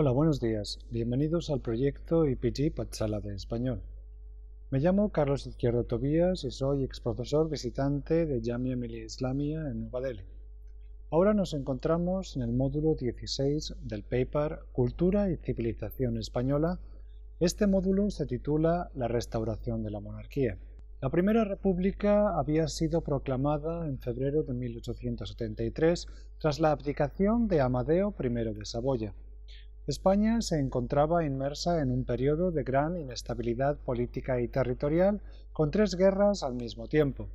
Hola, buenos días. Bienvenidos al proyecto IPG Pachala de Español. Me llamo Carlos Izquierdo Tobías y soy exprofesor visitante de Jamia Emilia Islamia en Nueva Delhi. Ahora nos encontramos en el módulo 16 del paper Cultura y Civilización Española. Este módulo se titula La restauración de la monarquía. La Primera República había sido proclamada en febrero de 1873 tras la abdicación de Amadeo I de Saboya. España se encontraba inmersa en un periodo de gran inestabilidad política y territorial con tres guerras al mismo tiempo.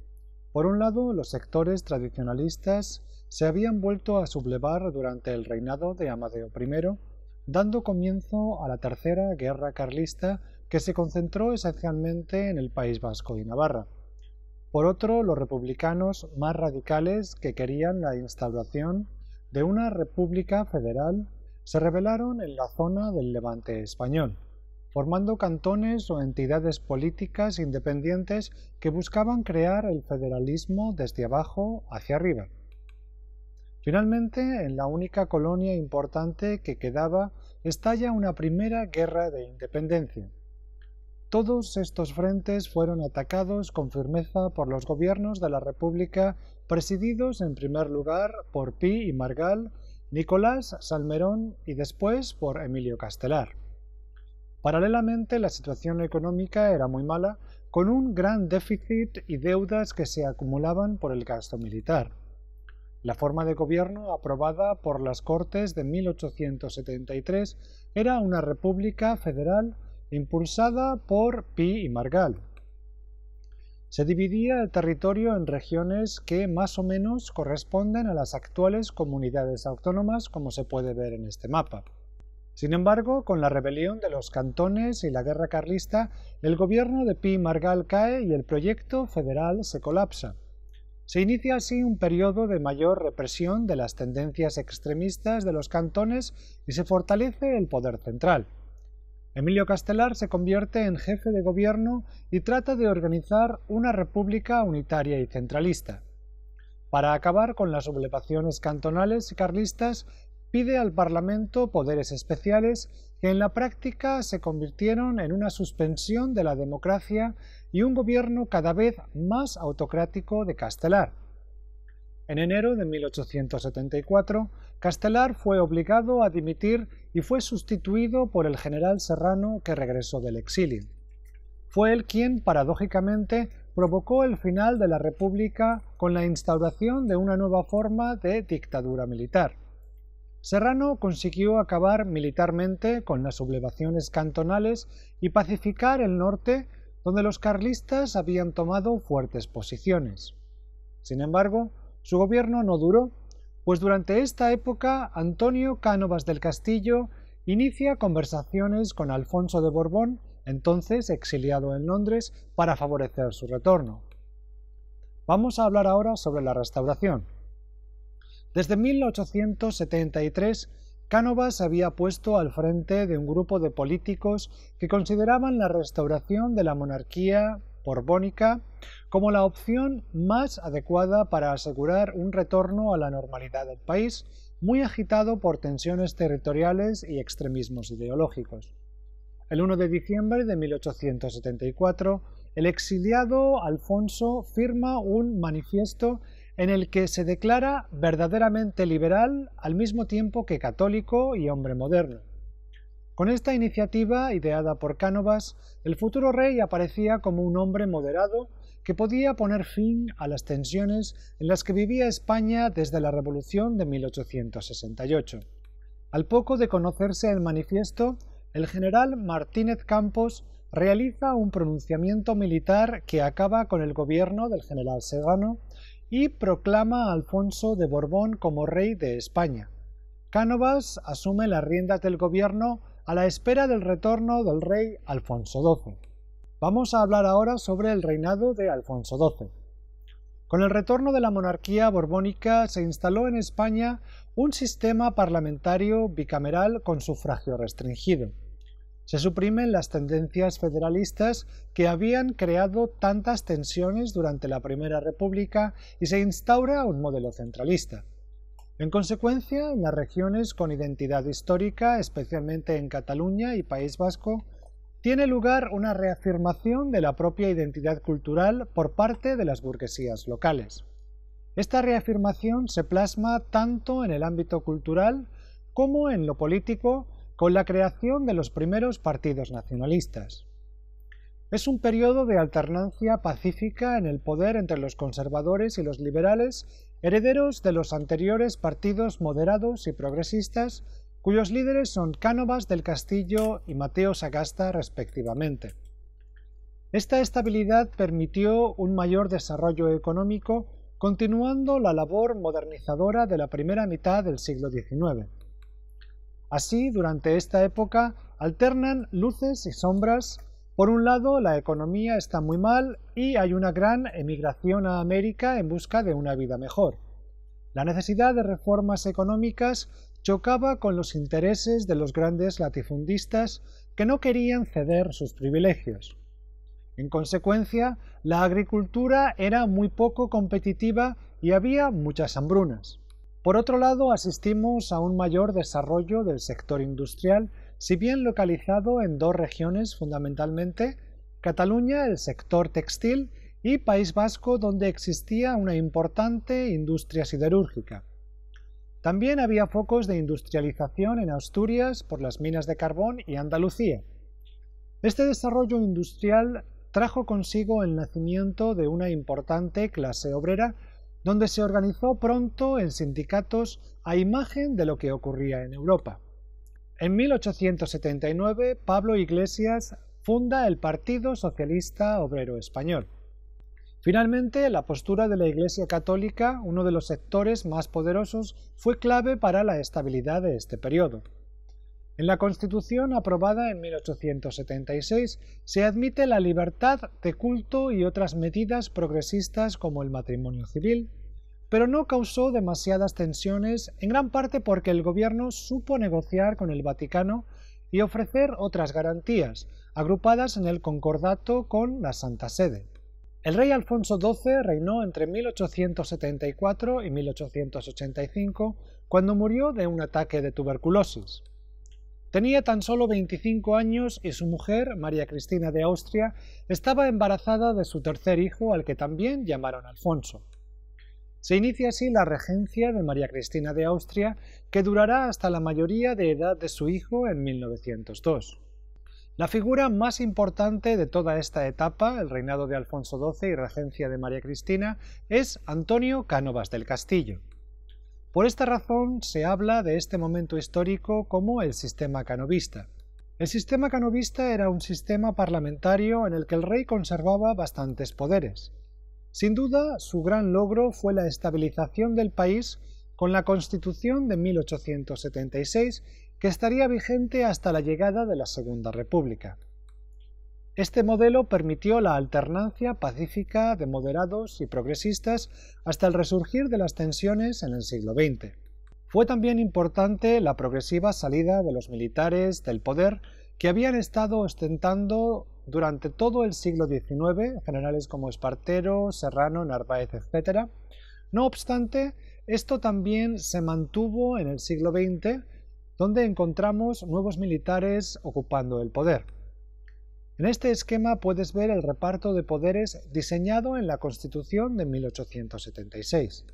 Por un lado, los sectores tradicionalistas se habían vuelto a sublevar durante el reinado de Amadeo I, dando comienzo a la Tercera Guerra Carlista que se concentró esencialmente en el País Vasco y Navarra. Por otro, los republicanos más radicales que querían la instauración de una república federal se rebelaron en la zona del levante español, formando cantones o entidades políticas independientes que buscaban crear el federalismo desde abajo hacia arriba. Finalmente, en la única colonia importante que quedaba, estalla una primera guerra de independencia. Todos estos frentes fueron atacados con firmeza por los gobiernos de la República, presididos en primer lugar por Pi y Margal, Nicolás Salmerón y después por Emilio Castelar. Paralelamente, la situación económica era muy mala, con un gran déficit y deudas que se acumulaban por el gasto militar. La forma de gobierno aprobada por las Cortes de 1873 era una república federal impulsada por Pi y Margal, se dividía el territorio en regiones que más o menos corresponden a las actuales comunidades autónomas como se puede ver en este mapa. Sin embargo, con la rebelión de los cantones y la guerra carlista, el gobierno de Pi Margal cae y el proyecto federal se colapsa. Se inicia así un periodo de mayor represión de las tendencias extremistas de los cantones y se fortalece el poder central. Emilio Castelar se convierte en jefe de gobierno y trata de organizar una república unitaria y centralista. Para acabar con las sublevaciones cantonales y carlistas, pide al Parlamento poderes especiales que en la práctica se convirtieron en una suspensión de la democracia y un gobierno cada vez más autocrático de Castelar. En enero de 1874, Castelar fue obligado a dimitir y fue sustituido por el general Serrano que regresó del exilio. Fue él quien, paradójicamente, provocó el final de la República con la instauración de una nueva forma de dictadura militar. Serrano consiguió acabar militarmente con las sublevaciones cantonales y pacificar el norte, donde los carlistas habían tomado fuertes posiciones. Sin embargo, su gobierno no duró, pues durante esta época Antonio Cánovas del Castillo inicia conversaciones con Alfonso de Borbón, entonces exiliado en Londres, para favorecer su retorno. Vamos a hablar ahora sobre la restauración. Desde 1873, Cánovas había puesto al frente de un grupo de políticos que consideraban la restauración de la monarquía borbónica como la opción más adecuada para asegurar un retorno a la normalidad del país, muy agitado por tensiones territoriales y extremismos ideológicos. El 1 de diciembre de 1874, el exiliado Alfonso firma un manifiesto en el que se declara verdaderamente liberal al mismo tiempo que católico y hombre moderno. Con esta iniciativa, ideada por Cánovas, el futuro rey aparecía como un hombre moderado que podía poner fin a las tensiones en las que vivía España desde la Revolución de 1868. Al poco de conocerse el manifiesto, el general Martínez Campos realiza un pronunciamiento militar que acaba con el gobierno del general Serrano y proclama a Alfonso de Borbón como rey de España. Cánovas asume las riendas del gobierno a la espera del retorno del rey Alfonso XII. Vamos a hablar ahora sobre el reinado de Alfonso XII. Con el retorno de la monarquía borbónica se instaló en España un sistema parlamentario bicameral con sufragio restringido. Se suprimen las tendencias federalistas que habían creado tantas tensiones durante la Primera República y se instaura un modelo centralista. En consecuencia, en las regiones con identidad histórica, especialmente en Cataluña y País Vasco, tiene lugar una reafirmación de la propia identidad cultural por parte de las burguesías locales. Esta reafirmación se plasma tanto en el ámbito cultural como en lo político con la creación de los primeros partidos nacionalistas. Es un periodo de alternancia pacífica en el poder entre los conservadores y los liberales herederos de los anteriores partidos moderados y progresistas, cuyos líderes son Cánovas del Castillo y Mateo Sagasta respectivamente. Esta estabilidad permitió un mayor desarrollo económico, continuando la labor modernizadora de la primera mitad del siglo XIX. Así, durante esta época alternan luces y sombras, por un lado, la economía está muy mal y hay una gran emigración a América en busca de una vida mejor. La necesidad de reformas económicas chocaba con los intereses de los grandes latifundistas que no querían ceder sus privilegios. En consecuencia, la agricultura era muy poco competitiva y había muchas hambrunas. Por otro lado, asistimos a un mayor desarrollo del sector industrial si bien localizado en dos regiones fundamentalmente, Cataluña, el sector textil, y País Vasco, donde existía una importante industria siderúrgica. También había focos de industrialización en Asturias por las minas de carbón y Andalucía. Este desarrollo industrial trajo consigo el nacimiento de una importante clase obrera, donde se organizó pronto en sindicatos a imagen de lo que ocurría en Europa. En 1879, Pablo Iglesias funda el Partido Socialista Obrero Español. Finalmente, la postura de la Iglesia Católica, uno de los sectores más poderosos, fue clave para la estabilidad de este periodo. En la Constitución aprobada en 1876 se admite la libertad de culto y otras medidas progresistas como el matrimonio civil, pero no causó demasiadas tensiones, en gran parte porque el gobierno supo negociar con el Vaticano y ofrecer otras garantías, agrupadas en el concordato con la Santa Sede. El rey Alfonso XII reinó entre 1874 y 1885, cuando murió de un ataque de tuberculosis. Tenía tan solo 25 años y su mujer, María Cristina de Austria, estaba embarazada de su tercer hijo, al que también llamaron Alfonso. Se inicia así la regencia de María Cristina de Austria, que durará hasta la mayoría de edad de su hijo en 1902. La figura más importante de toda esta etapa, el reinado de Alfonso XII y regencia de María Cristina, es Antonio Cánovas del Castillo. Por esta razón se habla de este momento histórico como el sistema canovista. El sistema canovista era un sistema parlamentario en el que el rey conservaba bastantes poderes. Sin duda, su gran logro fue la estabilización del país con la Constitución de 1876, que estaría vigente hasta la llegada de la Segunda República. Este modelo permitió la alternancia pacífica de moderados y progresistas hasta el resurgir de las tensiones en el siglo XX. Fue también importante la progresiva salida de los militares del poder que habían estado ostentando durante todo el siglo XIX, generales como Espartero, Serrano, Narváez, etc. No obstante, esto también se mantuvo en el siglo XX, donde encontramos nuevos militares ocupando el poder. En este esquema puedes ver el reparto de poderes diseñado en la Constitución de 1876.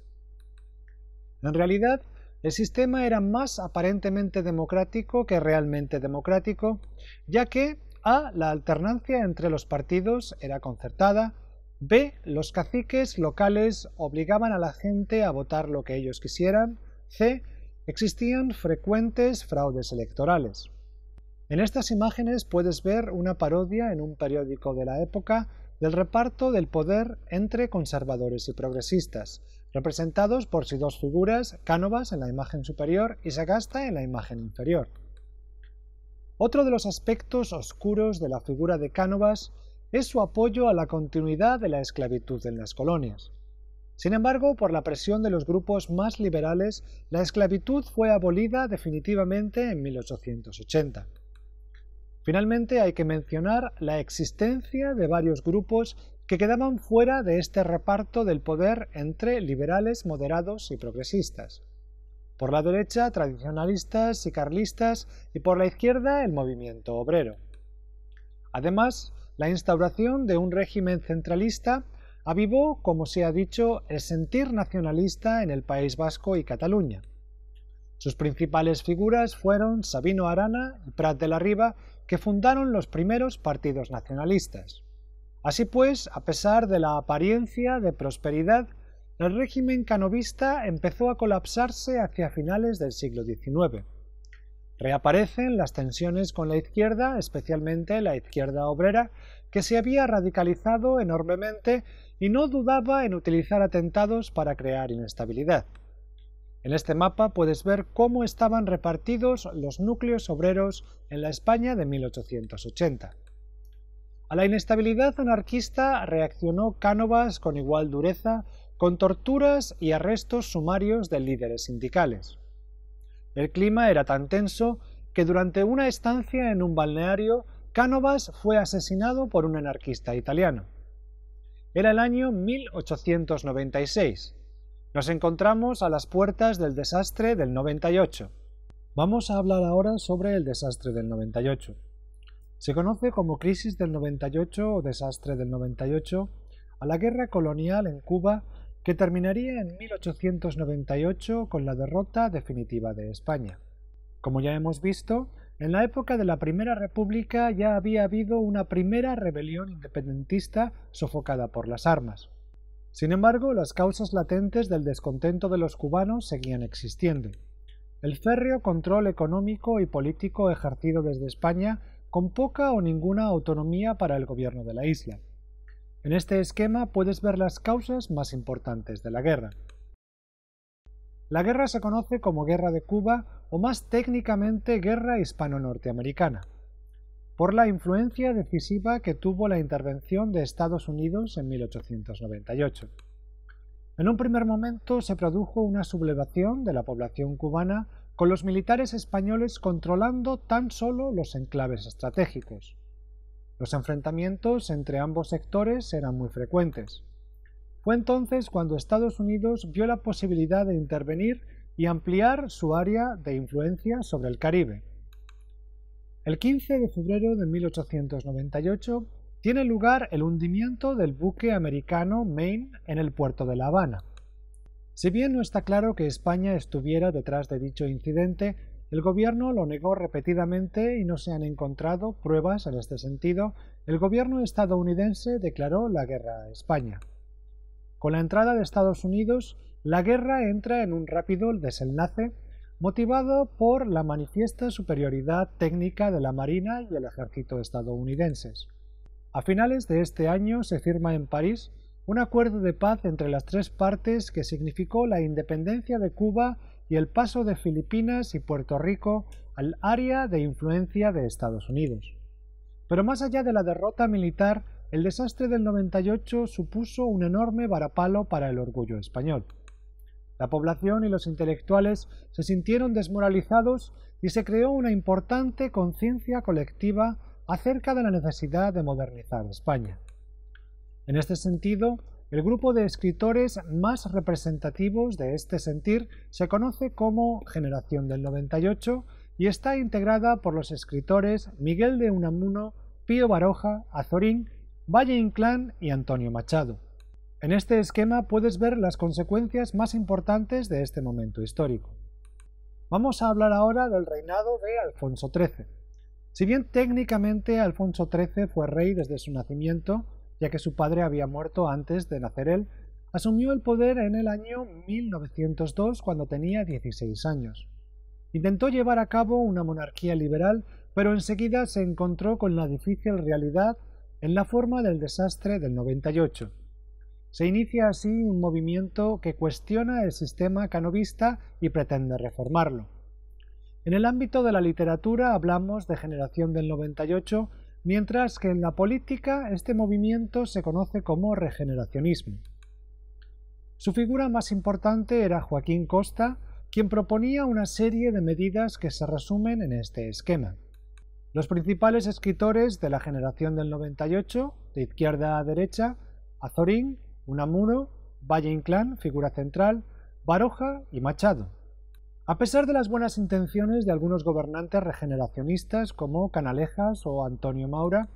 En realidad, el sistema era más aparentemente democrático que realmente democrático, ya que a. La alternancia entre los partidos era concertada. B. Los caciques locales obligaban a la gente a votar lo que ellos quisieran. C. Existían frecuentes fraudes electorales. En estas imágenes puedes ver una parodia en un periódico de la época del reparto del poder entre conservadores y progresistas, representados por si dos figuras, Cánovas en la imagen superior y Sagasta en la imagen inferior. Otro de los aspectos oscuros de la figura de Cánovas es su apoyo a la continuidad de la esclavitud en las colonias. Sin embargo, por la presión de los grupos más liberales, la esclavitud fue abolida definitivamente en 1880. Finalmente, hay que mencionar la existencia de varios grupos que quedaban fuera de este reparto del poder entre liberales, moderados y progresistas. Por la derecha, tradicionalistas y carlistas, y por la izquierda, el movimiento obrero. Además, la instauración de un régimen centralista avivó, como se ha dicho, el sentir nacionalista en el País Vasco y Cataluña. Sus principales figuras fueron Sabino Arana y Prat de la Riba, que fundaron los primeros partidos nacionalistas. Así pues, a pesar de la apariencia de prosperidad el régimen canovista empezó a colapsarse hacia finales del siglo XIX. Reaparecen las tensiones con la izquierda, especialmente la izquierda obrera, que se había radicalizado enormemente y no dudaba en utilizar atentados para crear inestabilidad. En este mapa puedes ver cómo estaban repartidos los núcleos obreros en la España de 1880. A la inestabilidad anarquista reaccionó Cánovas con igual dureza con torturas y arrestos sumarios de líderes sindicales. El clima era tan tenso que durante una estancia en un balneario, Cánovas fue asesinado por un anarquista italiano. Era el año 1896. Nos encontramos a las puertas del desastre del 98. Vamos a hablar ahora sobre el desastre del 98. Se conoce como crisis del 98 o desastre del 98 a la guerra colonial en Cuba que terminaría en 1898 con la derrota definitiva de España. Como ya hemos visto, en la época de la Primera República ya había habido una primera rebelión independentista sofocada por las armas. Sin embargo, las causas latentes del descontento de los cubanos seguían existiendo. El férreo control económico y político ejercido desde España con poca o ninguna autonomía para el gobierno de la isla en este esquema puedes ver las causas más importantes de la guerra. La guerra se conoce como Guerra de Cuba o más técnicamente Guerra Hispano-Norteamericana, por la influencia decisiva que tuvo la intervención de Estados Unidos en 1898. En un primer momento se produjo una sublevación de la población cubana con los militares españoles controlando tan solo los enclaves estratégicos. Los enfrentamientos entre ambos sectores eran muy frecuentes. Fue entonces cuando Estados Unidos vio la posibilidad de intervenir y ampliar su área de influencia sobre el Caribe. El 15 de febrero de 1898 tiene lugar el hundimiento del buque americano Maine en el puerto de La Habana. Si bien no está claro que España estuviera detrás de dicho incidente, el gobierno lo negó repetidamente y no se han encontrado pruebas en este sentido. El gobierno estadounidense declaró la guerra a España. Con la entrada de Estados Unidos, la guerra entra en un rápido desenlace motivado por la manifiesta superioridad técnica de la Marina y el ejército estadounidenses. A finales de este año se firma en París un acuerdo de paz entre las tres partes que significó la independencia de Cuba y el paso de Filipinas y Puerto Rico al área de influencia de Estados Unidos. Pero más allá de la derrota militar, el desastre del 98 supuso un enorme varapalo para el orgullo español. La población y los intelectuales se sintieron desmoralizados y se creó una importante conciencia colectiva acerca de la necesidad de modernizar España. En este sentido, el grupo de escritores más representativos de este sentir se conoce como Generación del 98 y está integrada por los escritores Miguel de Unamuno, Pío Baroja, Azorín, Valle Inclán y Antonio Machado. En este esquema puedes ver las consecuencias más importantes de este momento histórico. Vamos a hablar ahora del reinado de Alfonso XIII. Si bien técnicamente Alfonso XIII fue rey desde su nacimiento, ya que su padre había muerto antes de nacer él, asumió el poder en el año 1902 cuando tenía 16 años. Intentó llevar a cabo una monarquía liberal, pero enseguida se encontró con la difícil realidad en la forma del desastre del 98. Se inicia así un movimiento que cuestiona el sistema canovista y pretende reformarlo. En el ámbito de la literatura hablamos de Generación del 98 mientras que en la política este movimiento se conoce como regeneracionismo. Su figura más importante era Joaquín Costa, quien proponía una serie de medidas que se resumen en este esquema. Los principales escritores de la generación del 98, de izquierda a derecha, Azorín, Unamuno, Valle Inclán, figura central, Baroja y Machado. A pesar de las buenas intenciones de algunos gobernantes regeneracionistas como Canalejas o Antonio Maura,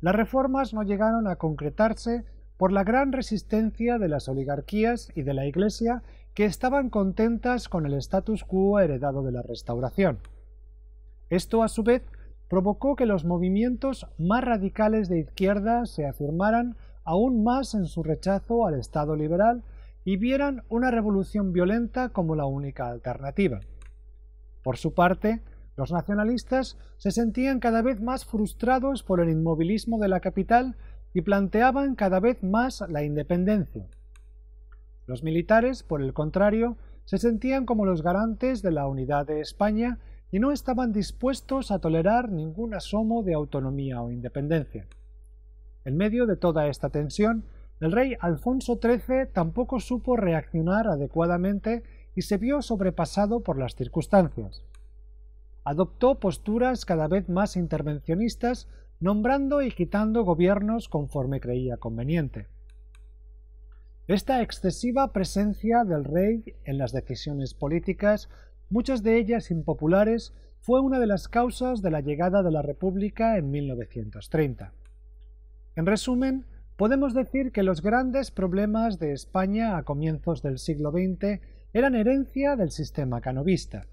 las reformas no llegaron a concretarse por la gran resistencia de las oligarquías y de la Iglesia que estaban contentas con el status quo heredado de la Restauración. Esto, a su vez, provocó que los movimientos más radicales de izquierda se afirmaran aún más en su rechazo al Estado liberal y vieran una revolución violenta como la única alternativa. Por su parte, los nacionalistas se sentían cada vez más frustrados por el inmovilismo de la capital y planteaban cada vez más la independencia. Los militares, por el contrario, se sentían como los garantes de la unidad de España y no estaban dispuestos a tolerar ningún asomo de autonomía o independencia. En medio de toda esta tensión, el rey Alfonso XIII tampoco supo reaccionar adecuadamente y se vio sobrepasado por las circunstancias. Adoptó posturas cada vez más intervencionistas, nombrando y quitando gobiernos conforme creía conveniente. Esta excesiva presencia del rey en las decisiones políticas, muchas de ellas impopulares, fue una de las causas de la llegada de la República en 1930. En resumen, podemos decir que los grandes problemas de España a comienzos del siglo XX eran herencia del sistema canovista.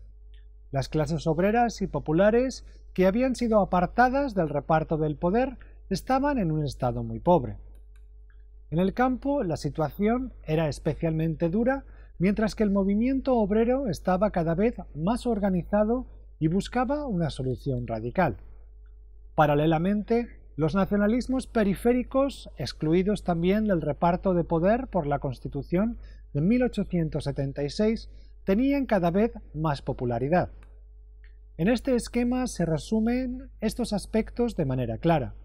Las clases obreras y populares, que habían sido apartadas del reparto del poder, estaban en un estado muy pobre. En el campo la situación era especialmente dura, mientras que el movimiento obrero estaba cada vez más organizado y buscaba una solución radical. Paralelamente, los nacionalismos periféricos, excluidos también del reparto de poder por la Constitución de 1876, tenían cada vez más popularidad. En este esquema se resumen estos aspectos de manera clara.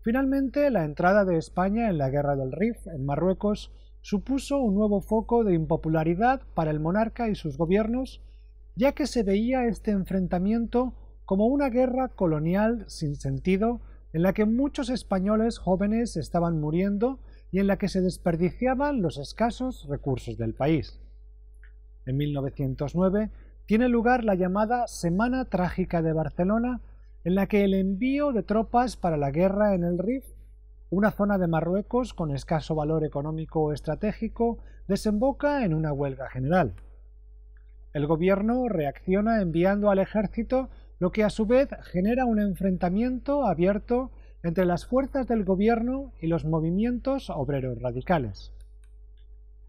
Finalmente, la entrada de España en la Guerra del Rif en Marruecos supuso un nuevo foco de impopularidad para el monarca y sus gobiernos, ya que se veía este enfrentamiento como una guerra colonial sin sentido en la que muchos españoles jóvenes estaban muriendo y en la que se desperdiciaban los escasos recursos del país. En 1909 tiene lugar la llamada Semana Trágica de Barcelona, en la que el envío de tropas para la guerra en el Rif, una zona de Marruecos con escaso valor económico o estratégico, desemboca en una huelga general. El gobierno reacciona enviando al ejército lo que a su vez genera un enfrentamiento abierto entre las fuerzas del gobierno y los movimientos obreros radicales.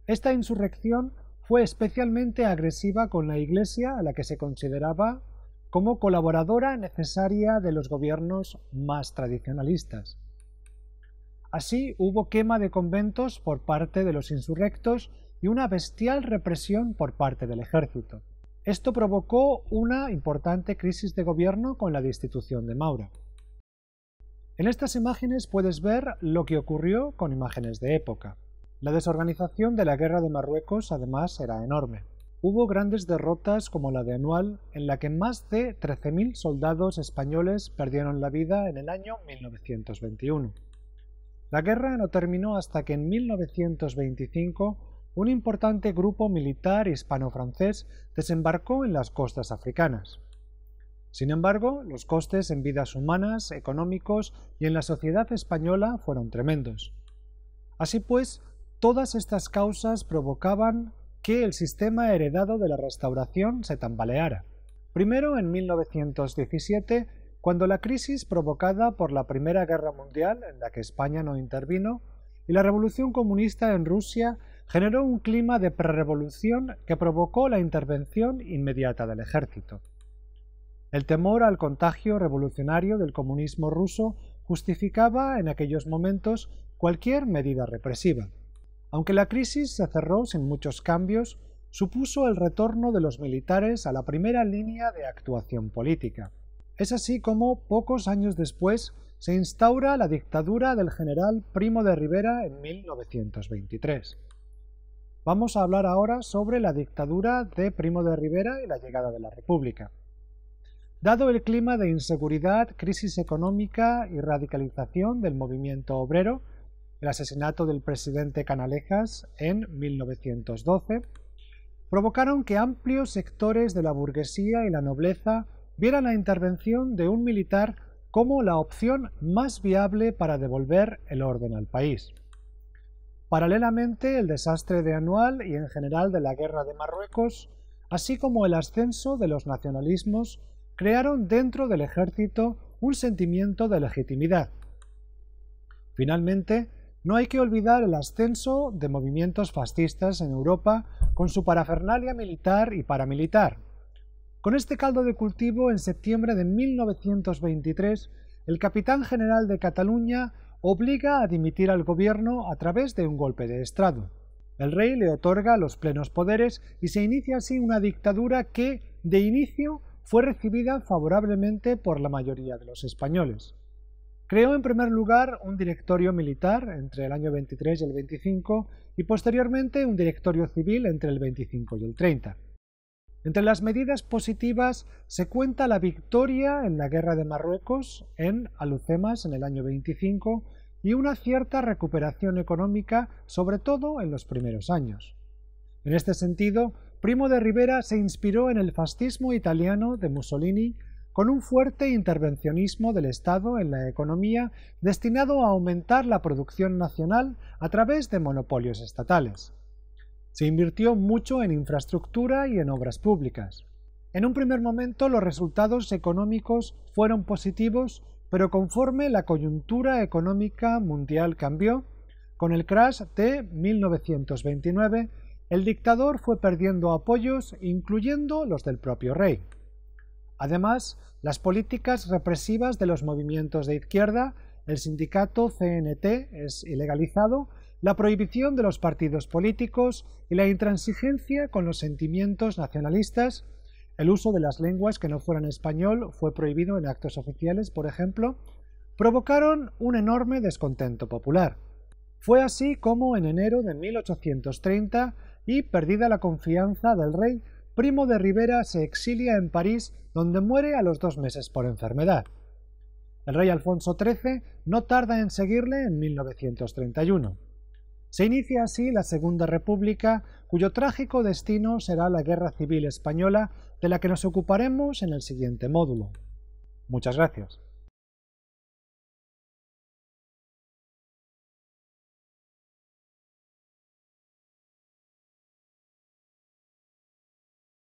Esta insurrección fue especialmente agresiva con la Iglesia, a la que se consideraba como colaboradora necesaria de los gobiernos más tradicionalistas. Así hubo quema de conventos por parte de los insurrectos y una bestial represión por parte del ejército. Esto provocó una importante crisis de gobierno con la destitución de Maura. En estas imágenes puedes ver lo que ocurrió con imágenes de época. La desorganización de la guerra de Marruecos además era enorme. Hubo grandes derrotas como la de Anual, en la que más de 13.000 soldados españoles perdieron la vida en el año 1921. La guerra no terminó hasta que en 1925 un importante grupo militar hispano-francés desembarcó en las costas africanas. Sin embargo, los costes en vidas humanas, económicos y en la sociedad española fueron tremendos. Así pues, todas estas causas provocaban que el sistema heredado de la restauración se tambaleara. Primero en 1917, cuando la crisis provocada por la Primera Guerra Mundial, en la que España no intervino, y la Revolución Comunista en Rusia generó un clima de prerevolución que provocó la intervención inmediata del ejército. El temor al contagio revolucionario del comunismo ruso justificaba en aquellos momentos cualquier medida represiva. Aunque la crisis se cerró sin muchos cambios, supuso el retorno de los militares a la primera línea de actuación política. Es así como, pocos años después, se instaura la dictadura del general Primo de Rivera en 1923. Vamos a hablar ahora sobre la dictadura de Primo de Rivera y la llegada de la República. Dado el clima de inseguridad, crisis económica y radicalización del movimiento obrero, el asesinato del presidente Canalejas en 1912, provocaron que amplios sectores de la burguesía y la nobleza vieran la intervención de un militar como la opción más viable para devolver el orden al país. Paralelamente, el desastre de Anual y en general de la guerra de Marruecos, así como el ascenso de los nacionalismos, crearon dentro del ejército un sentimiento de legitimidad. Finalmente, no hay que olvidar el ascenso de movimientos fascistas en Europa con su parafernalia militar y paramilitar. Con este caldo de cultivo, en septiembre de 1923, el capitán general de Cataluña obliga a dimitir al gobierno a través de un golpe de estrado El rey le otorga los plenos poderes y se inicia así una dictadura que, de inicio, fue recibida favorablemente por la mayoría de los españoles. Creó en primer lugar un directorio militar entre el año 23 y el 25 y posteriormente un directorio civil entre el 25 y el 30. Entre las medidas positivas se cuenta la victoria en la guerra de Marruecos en Alucemas en el año 25 y una cierta recuperación económica, sobre todo en los primeros años. En este sentido, Primo de Rivera se inspiró en el fascismo italiano de Mussolini con un fuerte intervencionismo del Estado en la economía destinado a aumentar la producción nacional a través de monopolios estatales. Se invirtió mucho en infraestructura y en obras públicas. En un primer momento los resultados económicos fueron positivos, pero conforme la coyuntura económica mundial cambió, con el crash de 1929, el dictador fue perdiendo apoyos, incluyendo los del propio rey. Además, las políticas represivas de los movimientos de izquierda, el sindicato CNT es ilegalizado la prohibición de los partidos políticos y la intransigencia con los sentimientos nacionalistas. El uso de las lenguas que no fueran español fue prohibido en actos oficiales, por ejemplo, provocaron un enorme descontento popular. Fue así como en enero de 1830 y perdida la confianza del rey, Primo de Rivera se exilia en París, donde muere a los dos meses por enfermedad. El rey Alfonso XIII no tarda en seguirle en 1931. Se inicia así la Segunda República, cuyo trágico destino será la Guerra Civil Española, de la que nos ocuparemos en el siguiente módulo. Muchas gracias.